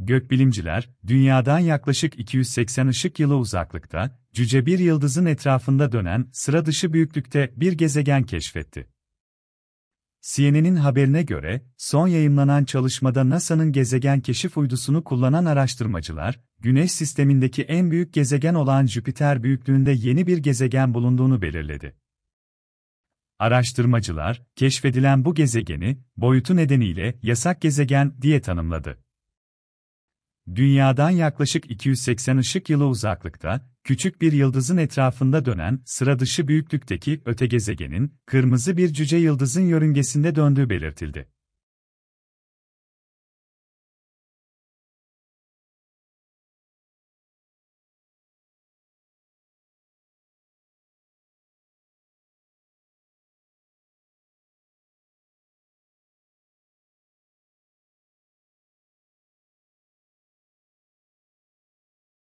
Gökbilimciler, dünyadan yaklaşık 280 ışık yılı uzaklıkta, cüce bir yıldızın etrafında dönen sıra dışı büyüklükte bir gezegen keşfetti. CNN'in haberine göre, son yayımlanan çalışmada NASA'nın gezegen keşif uydusunu kullanan araştırmacılar, Güneş sistemindeki en büyük gezegen olan Jüpiter büyüklüğünde yeni bir gezegen bulunduğunu belirledi. Araştırmacılar, keşfedilen bu gezegeni, boyutu nedeniyle yasak gezegen diye tanımladı. Dünyadan yaklaşık 280 ışık yılı uzaklıkta, küçük bir yıldızın etrafında dönen sıra dışı büyüklükteki öte gezegenin, kırmızı bir cüce yıldızın yörüngesinde döndüğü belirtildi.